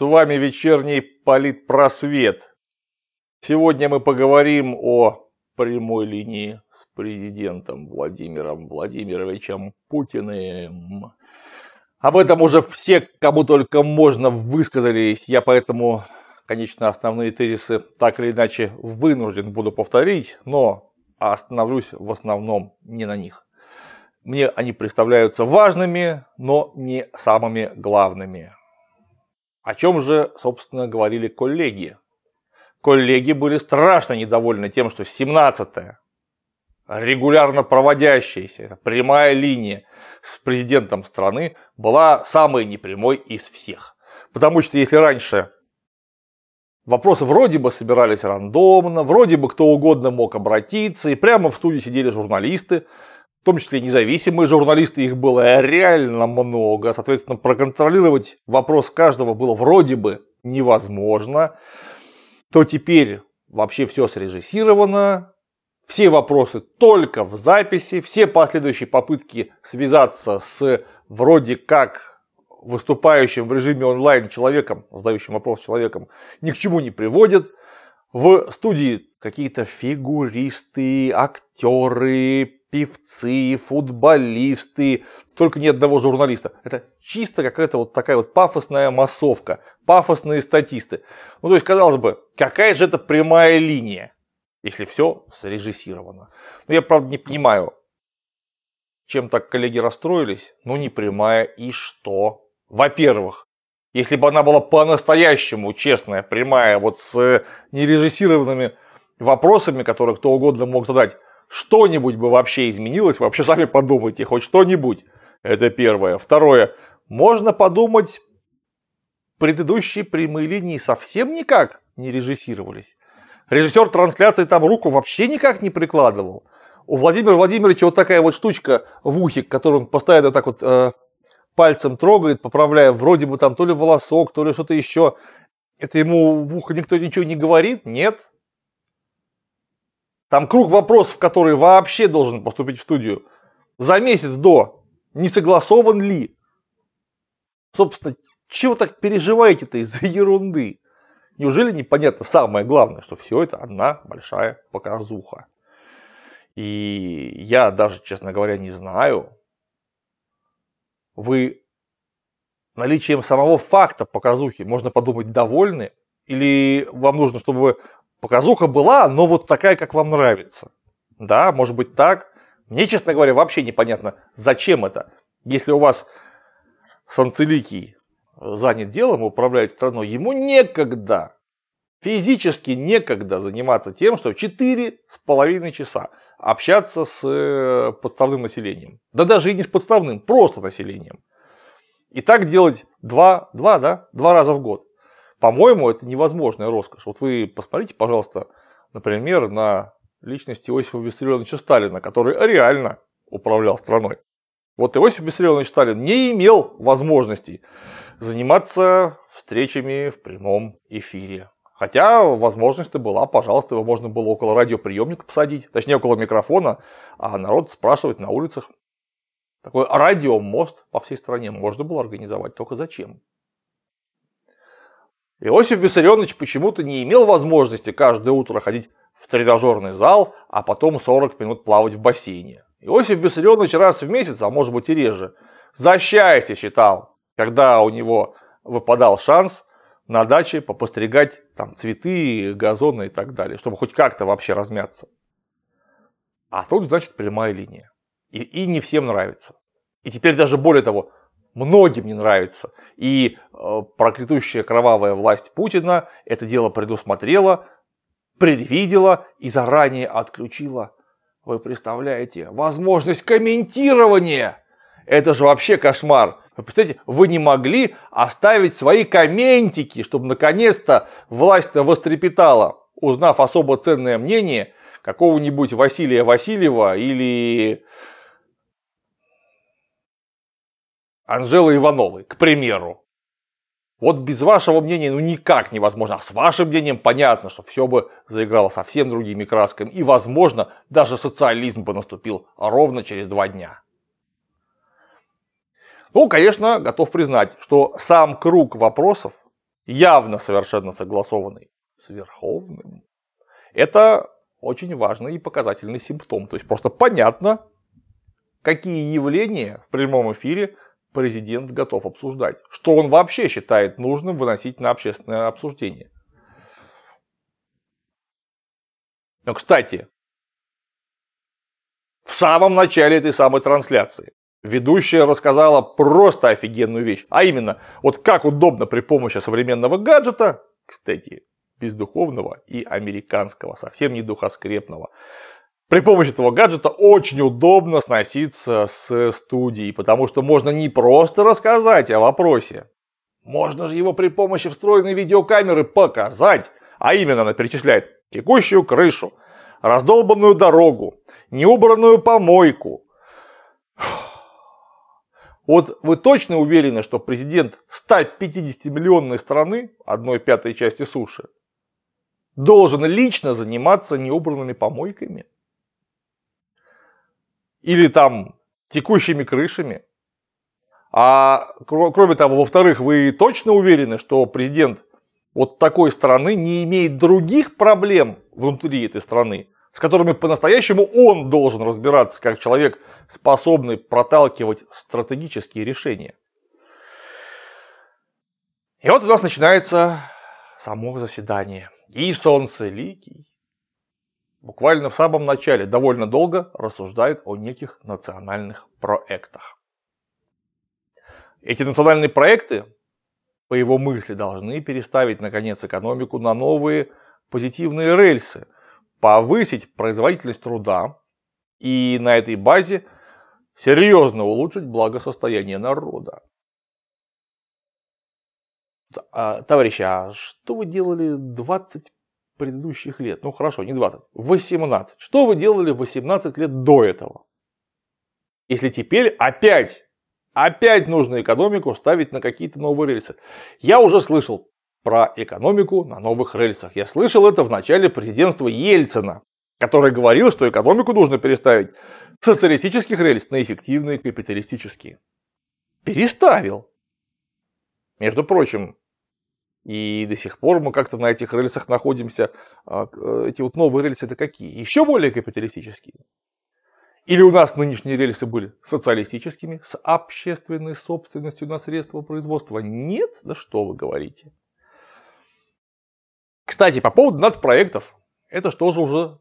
С вами вечерний политпросвет. Сегодня мы поговорим о прямой линии с президентом Владимиром Владимировичем Путиным. Об этом уже все, кому только можно, высказались. Я поэтому, конечно, основные тезисы так или иначе вынужден буду повторить, но остановлюсь в основном не на них. Мне они представляются важными, но не самыми главными. О чем же, собственно, говорили коллеги? Коллеги были страшно недовольны тем, что 17-е, регулярно проводящаяся, это прямая линия с президентом страны, была самой непрямой из всех. Потому что если раньше Вопросы вроде бы собирались рандомно, вроде бы кто угодно мог обратиться, и прямо в студии сидели журналисты, в том числе независимые журналисты, их было реально много. Соответственно, проконтролировать вопрос каждого было вроде бы невозможно. То теперь вообще все срежиссировано, все вопросы только в записи, все последующие попытки связаться с вроде как выступающим в режиме онлайн человеком, задающим вопрос человеком, ни к чему не приводят. В студии какие-то фигуристы, актеры, певцы, футболисты, только ни одного журналиста. Это чисто какая-то вот такая вот пафосная массовка, пафосные статисты. Ну, то есть, казалось бы, какая же это прямая линия, если все срежиссировано. Но ну, я, правда, не понимаю, чем так коллеги расстроились. Ну, не прямая и что? Во-первых, если бы она была по-настоящему честная, прямая, вот с нережиссированными вопросами, которые кто угодно мог задать, что-нибудь бы вообще изменилось, вообще сами подумайте, хоть что-нибудь. Это первое. Второе. Можно подумать, предыдущие прямые линии совсем никак не режиссировались. Режиссер трансляции там руку вообще никак не прикладывал. У Владимира Владимировича вот такая вот штучка в ухе, которую он постоянно так вот э, пальцем трогает, поправляя вроде бы там то ли волосок, то ли что-то еще. Это ему в ухо никто ничего не говорит? Нет. Там круг вопросов, который вообще должен поступить в студию. За месяц до. Не согласован ли? Собственно, чего так переживаете-то из-за ерунды? Неужели непонятно самое главное, что все это одна большая показуха? И я даже, честно говоря, не знаю, вы наличием самого факта показухи, можно подумать, довольны? Или вам нужно, чтобы показуха была, но вот такая, как вам нравится. Да, может быть так. Мне, честно говоря, вообще непонятно, зачем это. Если у вас Санцеликий занят делом, управляет страной, ему некогда, физически некогда заниматься тем, что 4,5 часа общаться с э, подставным населением. Да даже и не с подставным, просто населением. И так делать два, два, да, два раза в год. По-моему, это невозможная роскошь. Вот вы посмотрите, пожалуйста, например, на личность Иосифа Виссарионовича Сталина, который реально управлял страной. Вот Иосиф Виссарионович Сталин не имел возможностей заниматься встречами в прямом эфире. Хотя возможность-то была, пожалуйста, его можно было около радиоприемника посадить, точнее около микрофона, а народ спрашивать на улицах. Такой радиомост по всей стране можно было организовать, только зачем? Иосиф Виссарионович почему-то не имел возможности каждое утро ходить в тренажерный зал, а потом 40 минут плавать в бассейне. Иосиф Виссарионович раз в месяц, а может быть и реже, за счастье считал, когда у него выпадал шанс на даче попостригать там цветы, газоны и так далее, чтобы хоть как-то вообще размяться. А тут, значит, прямая линия. И, и не всем нравится. И теперь даже более того, многим не нравится. И э, проклятущая кровавая власть Путина это дело предусмотрела, предвидела и заранее отключила. Вы представляете, возможность комментирования. Это же вообще кошмар. Вы представляете, вы не могли оставить свои комментики, чтобы наконец-то власть вострепетала, узнав особо ценное мнение какого-нибудь Василия Васильева или Анжелы Ивановой, к примеру. Вот без вашего мнения ну никак невозможно, а с вашим мнением понятно, что все бы заиграло совсем другими красками и, возможно, даже социализм бы наступил ровно через два дня. Ну, конечно, готов признать, что сам круг вопросов, явно совершенно согласованный с Верховным, это очень важный и показательный симптом. То есть просто понятно, какие явления в прямом эфире президент готов обсуждать, что он вообще считает нужным выносить на общественное обсуждение. Но, кстати, в самом начале этой самой трансляции ведущая рассказала просто офигенную вещь. А именно, вот как удобно при помощи современного гаджета, кстати, бездуховного и американского, совсем не духоскрепного, при помощи этого гаджета очень удобно сноситься с студией, потому что можно не просто рассказать о вопросе. Можно же его при помощи встроенной видеокамеры показать, а именно она перечисляет текущую крышу, раздолбанную дорогу, неубранную помойку. Вот вы точно уверены, что президент 150-миллионной страны, одной пятой части суши, должен лично заниматься неубранными помойками? или там текущими крышами. А кроме того, во-вторых, вы точно уверены, что президент вот такой страны не имеет других проблем внутри этой страны, с которыми по-настоящему он должен разбираться как человек, способный проталкивать стратегические решения. И вот у нас начинается само заседание. И солнце ликий, буквально в самом начале довольно долго рассуждает о неких национальных проектах. Эти национальные проекты, по его мысли, должны переставить, наконец, экономику на новые позитивные рельсы, повысить производительность труда и на этой базе серьезно улучшить благосостояние народа. А, товарищи, а что вы делали 25 предыдущих лет. Ну хорошо, не 20, 18. Что вы делали 18 лет до этого? Если теперь опять, опять нужно экономику ставить на какие-то новые рельсы. Я уже слышал про экономику на новых рельсах. Я слышал это в начале президентства Ельцина, который говорил, что экономику нужно переставить социалистических рельс на эффективные капиталистические. Переставил. Между прочим, и до сих пор мы как-то на этих рельсах находимся. А, э, эти вот новые рельсы это какие? Еще более капиталистические. Или у нас нынешние рельсы были социалистическими, с общественной собственностью на средства производства? Нет, да что вы говорите. Кстати, по поводу нацпроектов. Это что же уже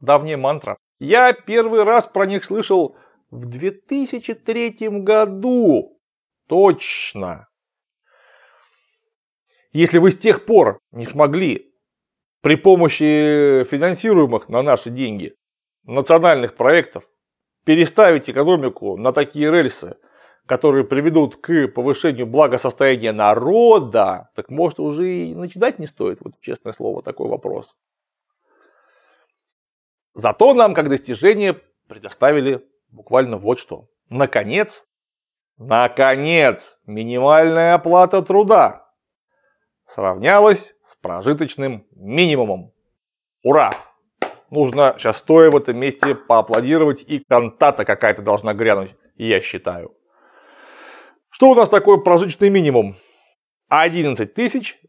давняя мантра. Я первый раз про них слышал в 2003 году. Точно если вы с тех пор не смогли при помощи финансируемых на наши деньги национальных проектов переставить экономику на такие рельсы, которые приведут к повышению благосостояния народа, так может уже и начинать не стоит, вот честное слово, такой вопрос. Зато нам как достижение предоставили буквально вот что. Наконец, наконец, минимальная оплата труда сравнялось с прожиточным минимумом. Ура! Нужно сейчас стоя в этом месте поаплодировать, и кантата какая-то должна грянуть, я считаю. Что у нас такое прожиточный минимум? 11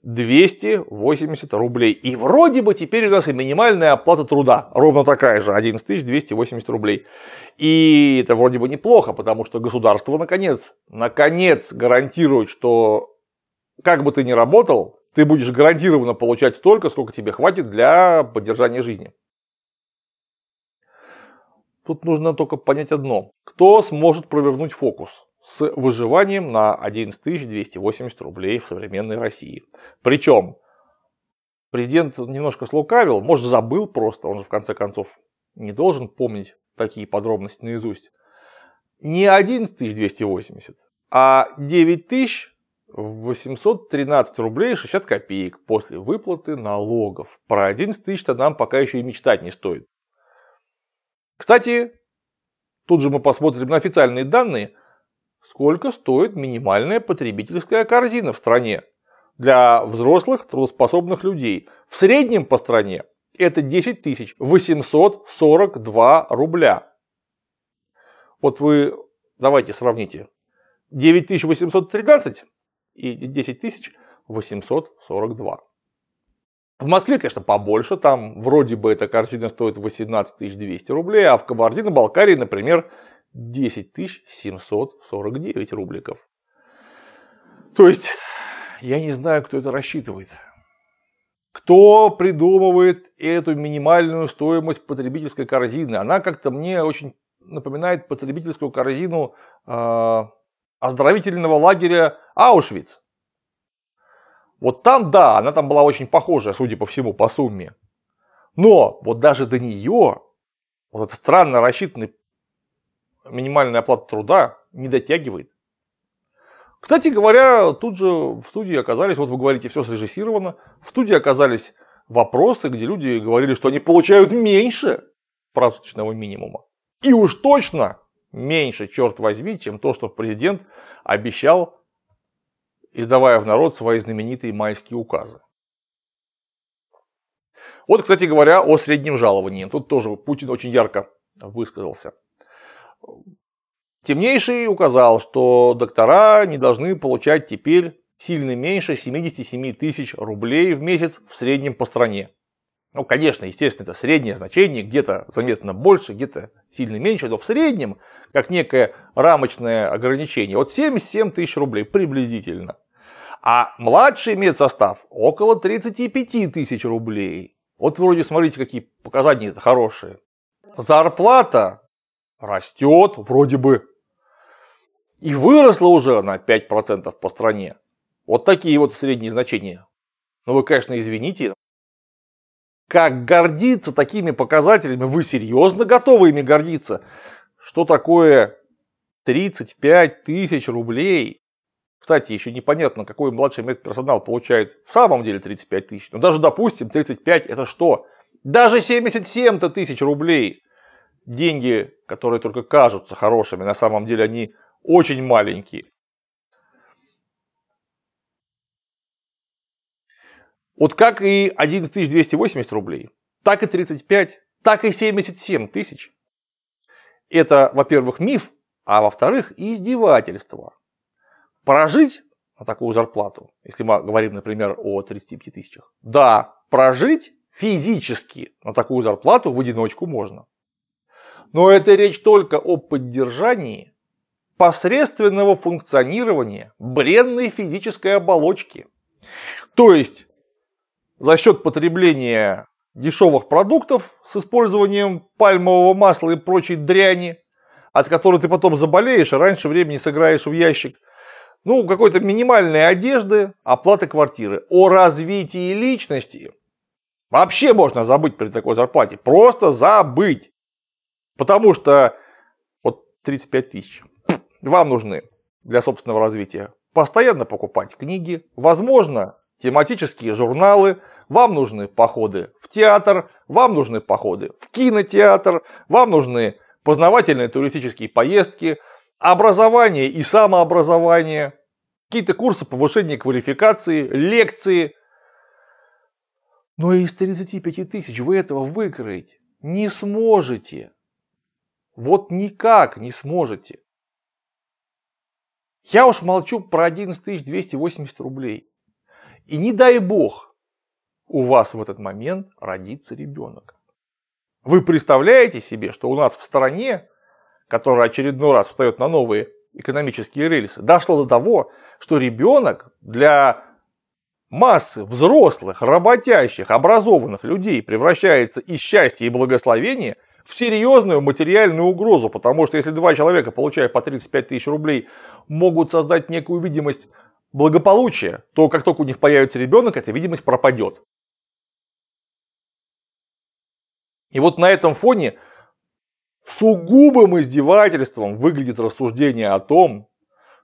280 рублей. И вроде бы теперь у нас и минимальная оплата труда ровно такая же, 11 280 рублей. И это вроде бы неплохо, потому что государство наконец, наконец гарантирует, что как бы ты ни работал, ты будешь гарантированно получать столько, сколько тебе хватит для поддержания жизни. Тут нужно только понять одно. Кто сможет провернуть фокус с выживанием на 11 280 рублей в современной России? Причем президент немножко слукавил, может забыл просто, он же в конце концов не должен помнить такие подробности наизусть. Не 11 280, а 9 тысяч 813 рублей 60 копеек после выплаты налогов. Про 11 тысяч-то нам пока еще и мечтать не стоит. Кстати, тут же мы посмотрим на официальные данные, сколько стоит минимальная потребительская корзина в стране для взрослых трудоспособных людей. В среднем по стране это 10 842 рубля. Вот вы давайте сравните. 9813 и 10 842. В Москве, конечно, побольше, там вроде бы эта картина стоит 18 200 рублей, а в Кабардино-Балкарии, например, 10 749 рубликов. То есть, я не знаю, кто это рассчитывает. Кто придумывает эту минимальную стоимость потребительской корзины? Она как-то мне очень напоминает потребительскую корзину а, оздоровительного лагеря Аушвиц. Вот там, да, она там была очень похожая, судя по всему, по сумме. Но вот даже до нее, вот этот странно рассчитанный минимальная оплата труда не дотягивает. Кстати говоря, тут же в студии оказались, вот вы говорите, все срежиссировано, в студии оказались вопросы, где люди говорили, что они получают меньше просуточного минимума. И уж точно меньше, черт возьми, чем то, что президент обещал, издавая в народ свои знаменитые майские указы. Вот, кстати говоря, о среднем жаловании. Тут тоже Путин очень ярко высказался. Темнейший указал, что доктора не должны получать теперь сильно меньше 77 тысяч рублей в месяц в среднем по стране. Ну, конечно, естественно, это среднее значение, где-то заметно больше, где-то сильно меньше, но в среднем, как некое рамочное ограничение, от 77 тысяч рублей приблизительно. А младший медсостав около 35 тысяч рублей. Вот вроде смотрите, какие показания хорошие. Зарплата растет вроде бы. И выросла уже на 5% по стране. Вот такие вот средние значения. Но ну, вы, конечно, извините, как гордиться такими показателями, вы серьезно готовы ими гордиться? Что такое 35 тысяч рублей? Кстати, еще непонятно, какой младший медперсонал получает в самом деле 35 тысяч. Но ну, даже, допустим, 35 это что? Даже 77 тысяч рублей. Деньги, которые только кажутся хорошими, на самом деле они очень маленькие. Вот как и 11280 рублей, так и 35, так и 77 тысяч. Это, во-первых, миф, а во-вторых, издевательство. Прожить на такую зарплату, если мы говорим, например, о 35 тысячах, да, прожить физически на такую зарплату в одиночку можно. Но это речь только о поддержании посредственного функционирования бренной физической оболочки. То есть за счет потребления дешевых продуктов с использованием пальмового масла и прочей дряни, от которой ты потом заболеешь, и раньше времени сыграешь в ящик, ну, какой-то минимальной одежды, оплаты квартиры. О развитии личности вообще можно забыть при такой зарплате. Просто забыть. Потому что вот 35 тысяч вам нужны для собственного развития. Постоянно покупать книги, возможно, тематические журналы, вам нужны походы в театр, вам нужны походы в кинотеатр, вам нужны познавательные туристические поездки, образование и самообразование, какие-то курсы повышения квалификации, лекции. Но из 35 тысяч вы этого выкроить не сможете. Вот никак не сможете. Я уж молчу про 11 280 рублей. И не дай бог, у вас в этот момент родится ребенок. Вы представляете себе, что у нас в стране, которая очередной раз встает на новые экономические рельсы, дошло до того, что ребенок для массы взрослых, работящих, образованных людей превращается из счастья и благословения в серьезную материальную угрозу, потому что если два человека, получая по 35 тысяч рублей, могут создать некую видимость благополучие, то как только у них появится ребенок, эта видимость пропадет. И вот на этом фоне сугубым издевательством выглядит рассуждение о том,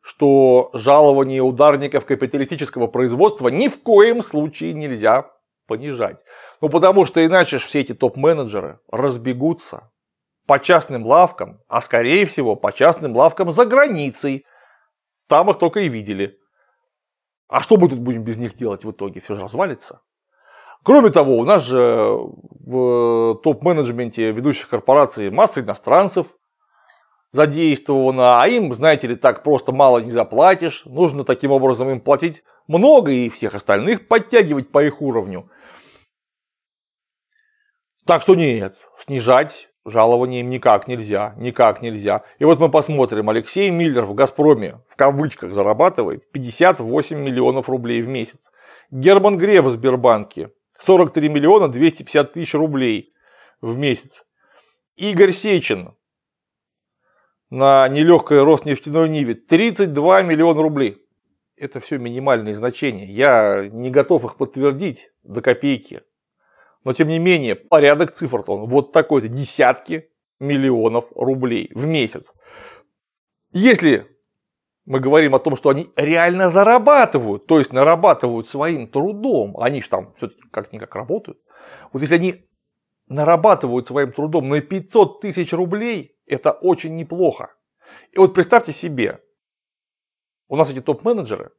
что жалование ударников капиталистического производства ни в коем случае нельзя понижать. Ну потому что иначе все эти топ-менеджеры разбегутся по частным лавкам, а скорее всего по частным лавкам за границей. Там их только и видели. А что мы тут будем без них делать в итоге? Все же развалится. Кроме того, у нас же в топ-менеджменте ведущих корпораций масса иностранцев задействована, а им, знаете ли, так просто мало не заплатишь. Нужно таким образом им платить много и всех остальных подтягивать по их уровню. Так что нет, снижать им никак нельзя, никак нельзя. И вот мы посмотрим, Алексей Миллер в «Газпроме» в кавычках зарабатывает 58 миллионов рублей в месяц. Герман Греф в Сбербанке 43 миллиона 250 тысяч рублей в месяц. Игорь Сечин на нелегкой рост нефтяной Ниве 32 миллиона рублей. Это все минимальные значения. Я не готов их подтвердить до копейки. Но тем не менее, порядок цифр он вот такой-то, десятки миллионов рублей в месяц. Если мы говорим о том, что они реально зарабатывают, то есть нарабатывают своим трудом, они же там все-таки как-никак работают, вот если они нарабатывают своим трудом на 500 тысяч рублей, это очень неплохо. И вот представьте себе, у нас эти топ-менеджеры,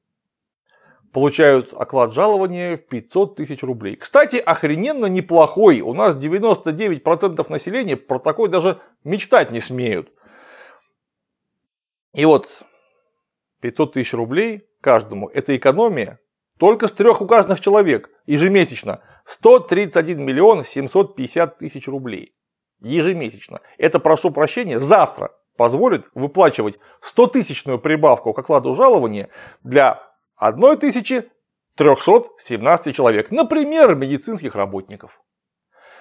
получают оклад жалования в 500 тысяч рублей. Кстати, охрененно неплохой. У нас 99% населения про такой даже мечтать не смеют. И вот 500 тысяч рублей каждому – это экономия только с трех указанных человек ежемесячно. 131 миллион 750 тысяч рублей ежемесячно. Это, прошу прощения, завтра позволит выплачивать 100-тысячную прибавку к окладу жалования для 1317 человек, например, медицинских работников,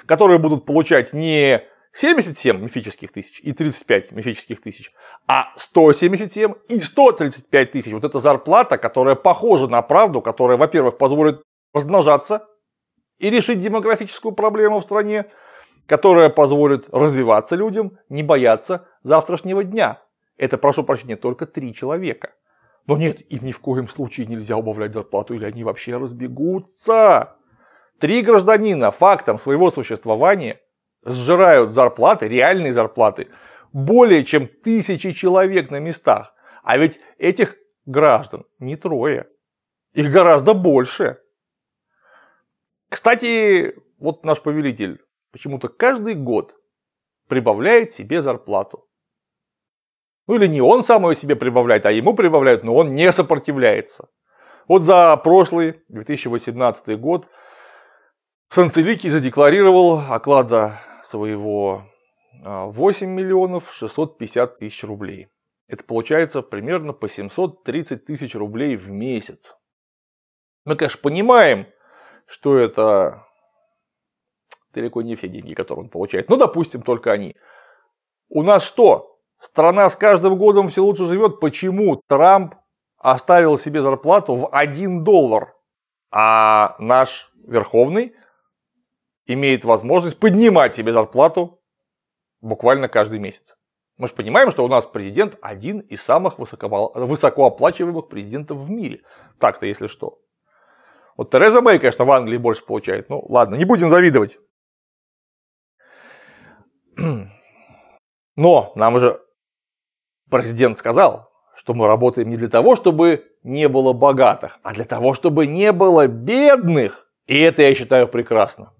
которые будут получать не 77 мифических тысяч и 35 мифических тысяч, а 177 и 135 тысяч. Вот эта зарплата, которая похожа на правду, которая, во-первых, позволит размножаться и решить демографическую проблему в стране, которая позволит развиваться людям, не бояться завтрашнего дня. Это, прошу прощения, только три человека – но нет, им ни в коем случае нельзя убавлять зарплату, или они вообще разбегутся. Три гражданина фактом своего существования сжирают зарплаты, реальные зарплаты, более чем тысячи человек на местах. А ведь этих граждан не трое. Их гораздо больше. Кстати, вот наш повелитель почему-то каждый год прибавляет себе зарплату. Ну или не он сам ее себе прибавляет, а ему прибавляют, но он не сопротивляется. Вот за прошлый 2018 год Санцеликий задекларировал оклада своего 8 а, миллионов 650 тысяч рублей. Это получается примерно по 730 тысяч рублей в месяц. Мы, конечно, понимаем, что это далеко не все деньги, которые он получает. Но, ну, допустим, только они. У нас что? Страна с каждым годом все лучше живет. Почему Трамп оставил себе зарплату в 1 доллар, а наш Верховный имеет возможность поднимать себе зарплату буквально каждый месяц? Мы же понимаем, что у нас президент один из самых высокооплачиваемых президентов в мире. Так-то, если что. Вот Тереза Мэй, конечно, в Англии больше получает. Ну, ладно, не будем завидовать. Но нам же Президент сказал, что мы работаем не для того, чтобы не было богатых, а для того, чтобы не было бедных. И это я считаю прекрасно.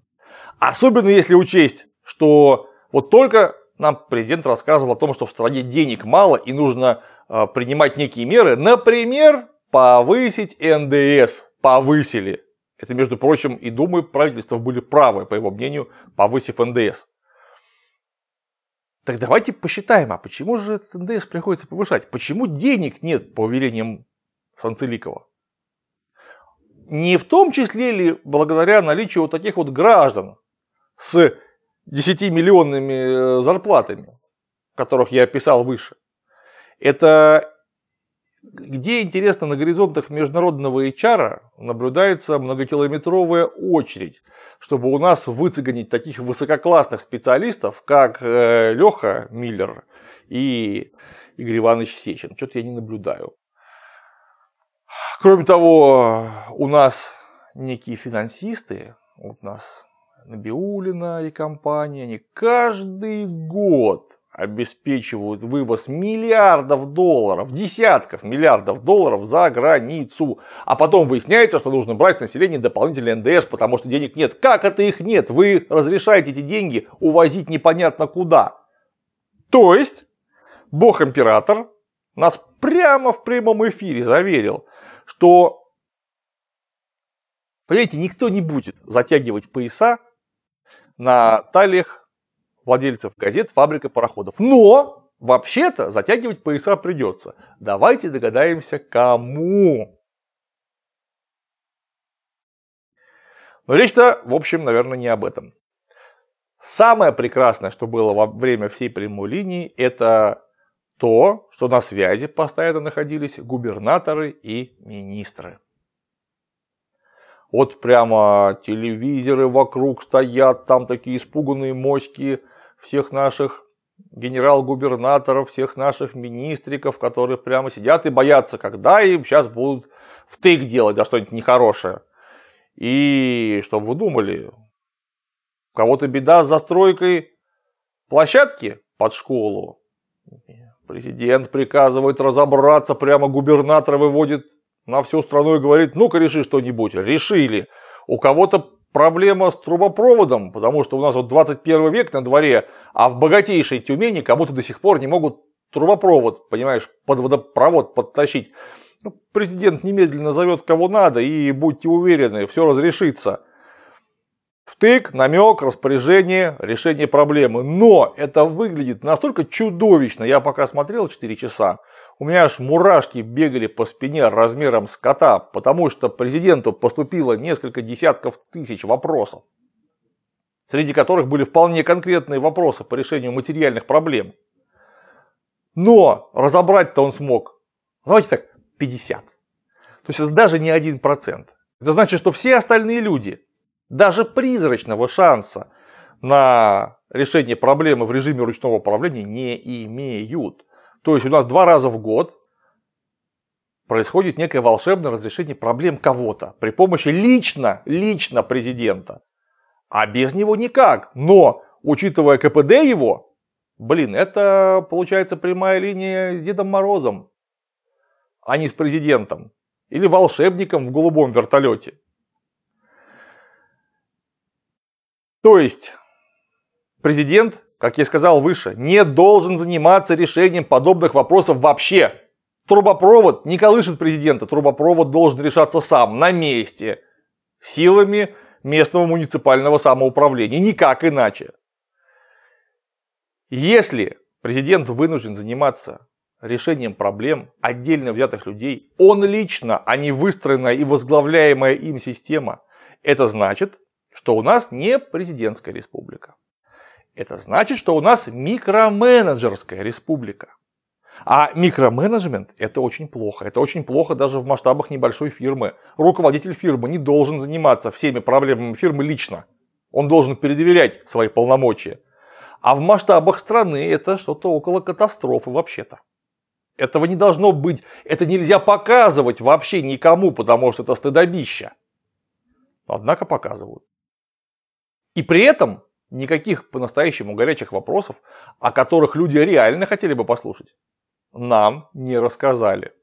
Особенно если учесть, что вот только нам президент рассказывал о том, что в стране денег мало и нужно э, принимать некие меры. Например, повысить НДС. Повысили. Это, между прочим, и думаю, правительства были правы, по его мнению, повысив НДС. Так давайте посчитаем, а почему же этот НДС приходится повышать? Почему денег нет по уверениям Санцеликова? Не в том числе ли благодаря наличию вот таких вот граждан с 10-миллионными э, зарплатами, которых я описал выше? Это где, интересно, на горизонтах международного HR наблюдается многокилометровая очередь, чтобы у нас выцегонить таких высококлассных специалистов, как э, Леха Миллер и Игорь Иванович Сечин. Что-то я не наблюдаю. Кроме того, у нас некие финансисты, у нас Набиулина и компания, они каждый год обеспечивают вывоз миллиардов долларов, десятков миллиардов долларов за границу. А потом выясняется, что нужно брать с населения дополнительный НДС, потому что денег нет. Как это их нет? Вы разрешаете эти деньги увозить непонятно куда. То есть, бог-император нас прямо в прямом эфире заверил, что, понимаете, никто не будет затягивать пояса на талиях владельцев газет «Фабрика пароходов». Но вообще-то затягивать пояса придется. Давайте догадаемся, кому. Но речь-то, в общем, наверное, не об этом. Самое прекрасное, что было во время всей прямой линии, это то, что на связи постоянно находились губернаторы и министры. Вот прямо телевизоры вокруг стоят, там такие испуганные моськи – всех наших генерал-губернаторов, всех наших министриков, которые прямо сидят и боятся, когда им сейчас будут втык делать за что-нибудь нехорошее. И чтобы вы думали? У кого-то беда с застройкой площадки под школу. Президент приказывает разобраться, прямо губернатор выводит на всю страну и говорит, ну-ка реши что-нибудь. Решили. У кого-то проблема с трубопроводом, потому что у нас вот 21 век на дворе, а в богатейшей Тюмени кому-то до сих пор не могут трубопровод, понимаешь, под водопровод подтащить. Ну, президент немедленно зовет кого надо, и будьте уверены, все разрешится. Втык, намек, распоряжение, решение проблемы. Но это выглядит настолько чудовищно. Я пока смотрел 4 часа, у меня аж мурашки бегали по спине размером с кота, потому что президенту поступило несколько десятков тысяч вопросов, среди которых были вполне конкретные вопросы по решению материальных проблем. Но разобрать-то он смог, давайте так, 50. То есть это даже не 1%. Это значит, что все остальные люди, даже призрачного шанса на решение проблемы в режиме ручного управления не имеют. То есть у нас два раза в год происходит некое волшебное разрешение проблем кого-то при помощи лично, лично президента. А без него никак. Но, учитывая КПД его, блин, это получается прямая линия с Дедом Морозом, а не с президентом. Или волшебником в голубом вертолете. То есть президент как я сказал выше, не должен заниматься решением подобных вопросов вообще. Трубопровод не колышет президента, трубопровод должен решаться сам, на месте, силами местного муниципального самоуправления, никак иначе. Если президент вынужден заниматься решением проблем отдельно взятых людей, он лично, а не выстроенная и возглавляемая им система, это значит, что у нас не президентская республика. Это значит, что у нас микроменеджерская республика. А микроменеджмент – это очень плохо. Это очень плохо даже в масштабах небольшой фирмы. Руководитель фирмы не должен заниматься всеми проблемами фирмы лично. Он должен передоверять свои полномочия. А в масштабах страны это что-то около катастрофы вообще-то. Этого не должно быть, это нельзя показывать вообще никому, потому что это стыдобище. Однако показывают. И при этом никаких по-настоящему горячих вопросов, о которых люди реально хотели бы послушать, нам не рассказали.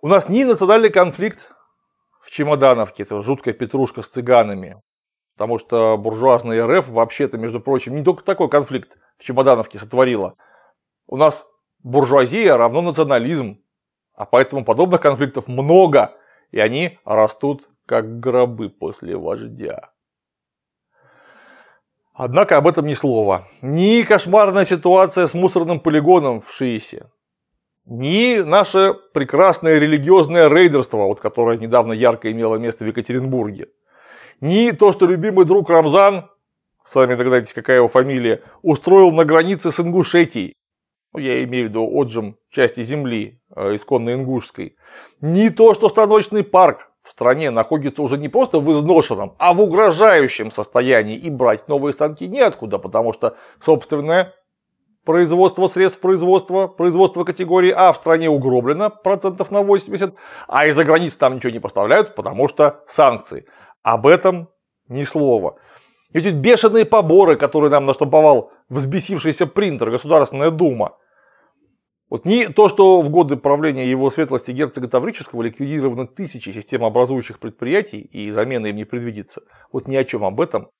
У нас ни национальный конфликт в Чемодановке, это жуткая петрушка с цыганами, потому что буржуазная РФ вообще-то, между прочим, не только такой конфликт в Чемодановке сотворила. У нас буржуазия равно национализм, а поэтому подобных конфликтов много, и они растут как гробы после вождя. Однако об этом ни слова. Ни кошмарная ситуация с мусорным полигоном в Шиисе, ни наше прекрасное религиозное рейдерство, вот которое недавно ярко имело место в Екатеринбурге, ни то, что любимый друг Рамзан, сами догадайтесь, какая его фамилия, устроил на границе с Ингушетией, ну, я имею в виду отжим части земли, э, исконно ингушской, ни то, что станочный парк в стране находится уже не просто в изношенном, а в угрожающем состоянии, и брать новые станки неоткуда, потому что собственное производство средств производства, производство категории А в стране угроблено процентов на 80, а из-за границ там ничего не поставляют, потому что санкции. Об этом ни слова. И Эти бешеные поборы, которые нам наштамповал взбесившийся принтер Государственная Дума – вот не то, что в годы правления его светлости герцога Таврического ликвидированы тысячи системообразующих предприятий и замены им не предвидится, вот ни о чем об этом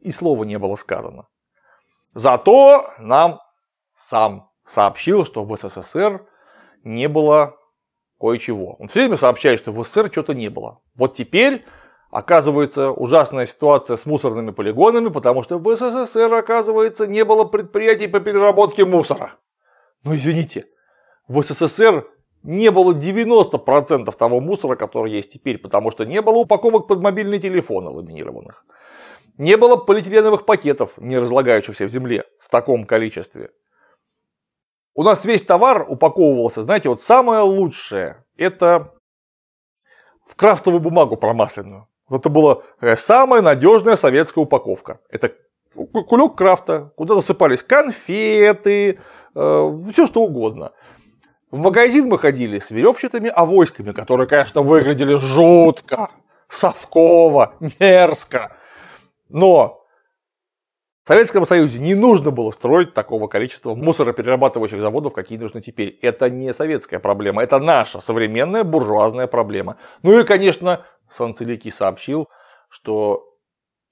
и слова не было сказано. Зато нам сам сообщил, что в СССР не было кое-чего. Он все время сообщает, что в СССР что-то не было. Вот теперь оказывается ужасная ситуация с мусорными полигонами, потому что в СССР, оказывается, не было предприятий по переработке мусора. Но ну, извините, в СССР не было 90% того мусора, который есть теперь, потому что не было упаковок под мобильные телефоны ламинированных. Не было полиэтиленовых пакетов, не разлагающихся в земле в таком количестве. У нас весь товар упаковывался, знаете, вот самое лучшее – это в крафтовую бумагу промасленную. Это была э, самая надежная советская упаковка. Это кулек крафта, куда засыпались конфеты, э, все что угодно. В магазин мы ходили с веревчатыми авоськами, которые, конечно, выглядели жутко, совково, мерзко. Но в Советском Союзе не нужно было строить такого количества мусороперерабатывающих заводов, какие нужны теперь. Это не советская проблема, это наша современная буржуазная проблема. Ну и, конечно, Санцелики сообщил, что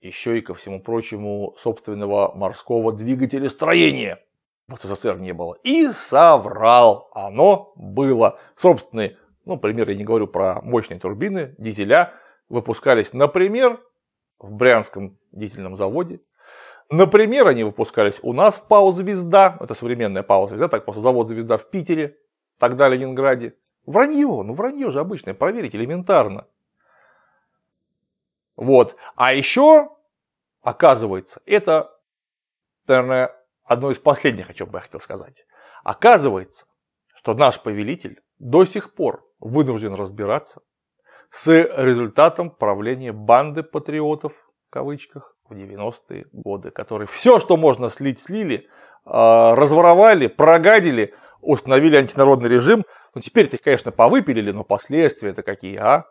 еще и ко всему прочему собственного морского двигателестроения – в СССР не было. И соврал, оно было. Собственные, ну, пример, я не говорю про мощные турбины, дизеля, выпускались, например, в Брянском дизельном заводе. Например, они выпускались у нас в ПАО «Звезда», это современная ПАО «Звезда», так просто завод «Звезда» в Питере, тогда Ленинграде. Вранье, ну вранье же обычное, проверить элементарно. Вот. А еще, оказывается, это, наверное, одно из последних, о чем бы я хотел сказать. Оказывается, что наш повелитель до сих пор вынужден разбираться с результатом правления банды патриотов, в кавычках, в 90-е годы, которые все, что можно слить, слили, а, разворовали, прогадили, установили антинародный режим. Ну, теперь-то их, конечно, повыпилили, но последствия-то какие, а?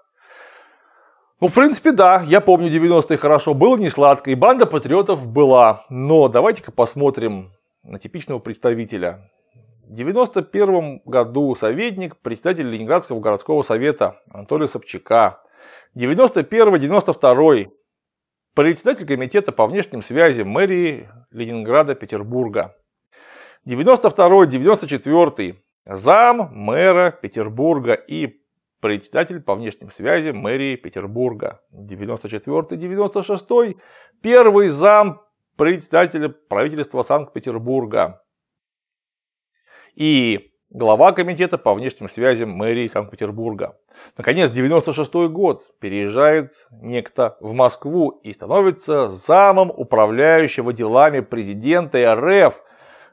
Ну, в принципе, да, я помню 90-е хорошо, было не сладко, и банда патриотов была. Но давайте-ка посмотрим на типичного представителя. В 91 году советник, председатель Ленинградского городского совета Анатолий Собчака. 91-92 председатель комитета по внешним связям мэрии Ленинграда, Петербурга. 92-94 зам мэра Петербурга и председатель по внешним связям мэрии Петербурга. 94-96, первый зам председателя правительства Санкт-Петербурга. И глава комитета по внешним связям мэрии Санкт-Петербурга. Наконец, 96 год переезжает некто в Москву и становится замом управляющего делами президента РФ.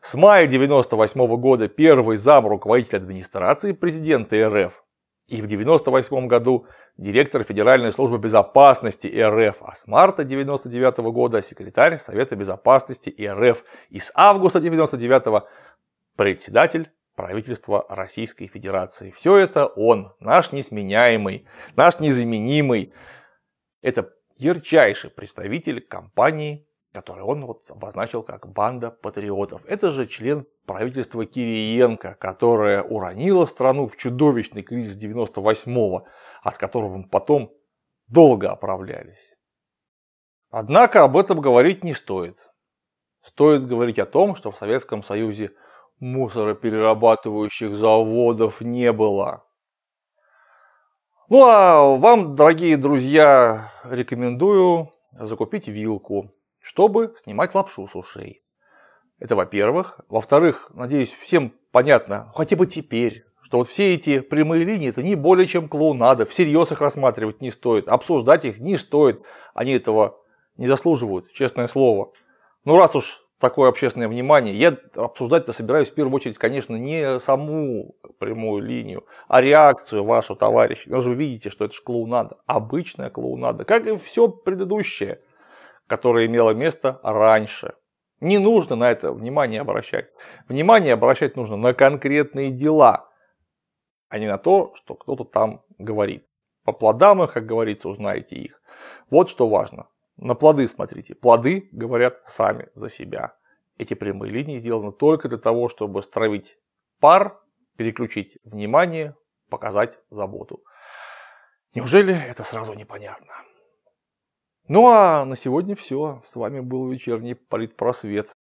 С мая 98 года первый зам руководителя администрации президента РФ. И в 1998 году директор Федеральной службы безопасности РФ, а с марта 1999 года секретарь Совета безопасности РФ и с августа 1999 председатель правительства Российской Федерации. Все это он, наш несменяемый, наш незаменимый. Это ярчайший представитель компании который он вот обозначил как банда патриотов. Это же член правительства Кириенко, которое уронило страну в чудовищный кризис 98-го, от которого мы потом долго оправлялись. Однако об этом говорить не стоит. Стоит говорить о том, что в Советском Союзе мусороперерабатывающих заводов не было. Ну а вам, дорогие друзья, рекомендую закупить вилку чтобы снимать лапшу с ушей. Это во-первых. Во-вторых, надеюсь, всем понятно, хотя бы теперь, что вот все эти прямые линии это не более чем клоунада, всерьез их рассматривать не стоит, обсуждать их не стоит, они этого не заслуживают, честное слово. Ну раз уж такое общественное внимание, я обсуждать-то собираюсь в первую очередь, конечно, не саму прямую линию, а реакцию вашего товарища. Вы же видите, что это же клоунада, обычная клоунада, как и все предыдущее – которое имело место раньше. Не нужно на это внимание обращать. Внимание обращать нужно на конкретные дела, а не на то, что кто-то там говорит. По плодам их, как говорится, узнаете их. Вот что важно. На плоды смотрите. Плоды говорят сами за себя. Эти прямые линии сделаны только для того, чтобы стравить пар, переключить внимание, показать заботу. Неужели это сразу непонятно? Ну а на сегодня все. С вами был вечерний политпросвет.